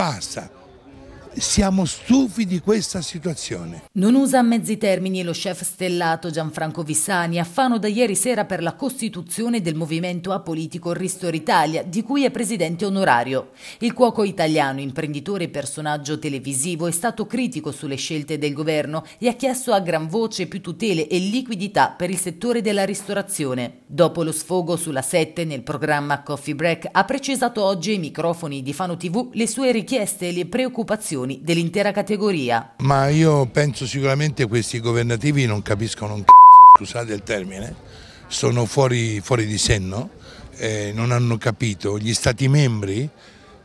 Basta. Siamo stufi di questa situazione. Non usa mezzi termini lo chef stellato Gianfranco Vissani, affano da ieri sera per la costituzione del movimento apolitico Ristor Italia, di cui è presidente onorario. Il cuoco italiano, imprenditore e personaggio televisivo, è stato critico sulle scelte del governo e ha chiesto a gran voce più tutele e liquidità per il settore della ristorazione. Dopo lo sfogo sulla 7 nel programma Coffee Break, ha precisato oggi ai microfoni di Fano TV le sue richieste e le preoccupazioni preoccupazioni dell'intera categoria. Ma io penso sicuramente che questi governativi non capiscono un cazzo, scusate il termine, sono fuori, fuori di senno, eh, non hanno capito. Gli stati membri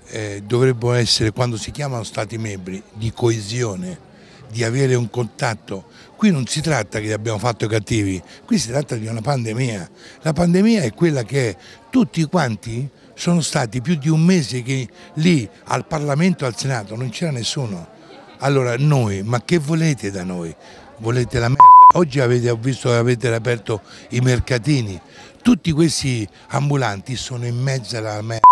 eh, dovrebbero essere, quando si chiamano stati membri, di coesione, di avere un contatto. Qui non si tratta che abbiamo fatto cattivi, qui si tratta di una pandemia. La pandemia è quella che tutti quanti sono stati più di un mese che lì al Parlamento, al Senato, non c'era nessuno. Allora noi, ma che volete da noi? Volete la merda? Oggi avete, ho visto che avete aperto i mercatini, tutti questi ambulanti sono in mezzo alla merda,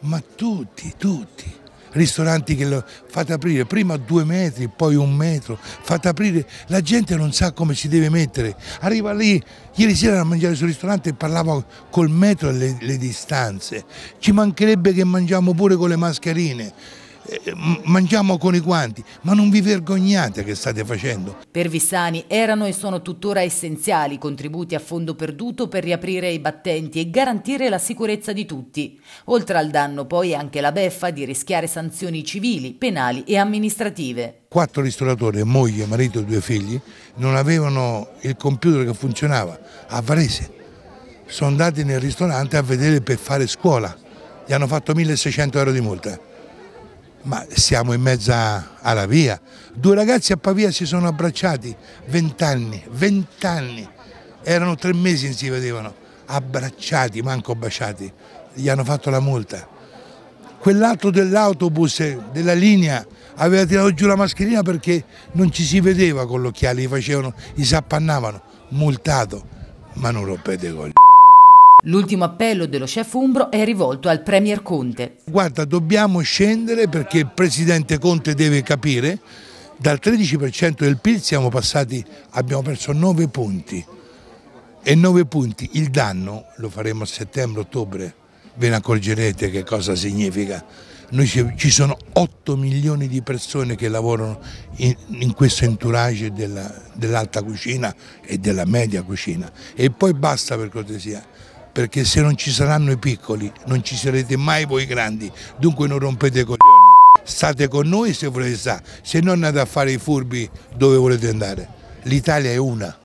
ma tutti, tutti ristoranti che lo fate aprire prima due metri, poi un metro, fate aprire, la gente non sa come si deve mettere, arriva lì, ieri sera a mangiare sul ristorante e parlavo col metro le, le distanze, ci mancherebbe che mangiamo pure con le mascherine, eh, mangiamo con i guanti, ma non vi vergognate che state facendo. Per Vissani erano e sono tuttora essenziali i contributi a fondo perduto per riaprire i battenti e garantire la sicurezza di tutti. Oltre al danno poi anche la beffa di rischiare sanzioni civili, penali e amministrative. Quattro ristoratori, moglie, marito e due figli, non avevano il computer che funzionava a Varese. Sono andati nel ristorante a vedere per fare scuola. Gli hanno fatto 1600 euro di multa ma siamo in mezzo alla via. Due ragazzi a Pavia si sono abbracciati, vent'anni, vent'anni, erano tre mesi che si vedevano, abbracciati, manco baciati, gli hanno fatto la multa. Quell'altro dell'autobus, della linea, aveva tirato giù la mascherina perché non ci si vedeva con gli occhiali, gli facevano, gli sappannavano, multato, ma non rompete i coglioni. L'ultimo appello dello chef Umbro è rivolto al Premier Conte. Guarda, dobbiamo scendere perché il Presidente Conte deve capire, dal 13% del PIL siamo passati, abbiamo perso 9 punti e 9 punti. Il danno lo faremo a settembre-ottobre, ve ne accorgerete che cosa significa. Noi ci sono 8 milioni di persone che lavorano in, in questo entourage dell'alta dell cucina e della media cucina e poi basta per cortesia perché se non ci saranno i piccoli non ci sarete mai voi grandi, dunque non rompete i coglioni. State con noi se volete stare, se non andate a fare i furbi dove volete andare. L'Italia è una.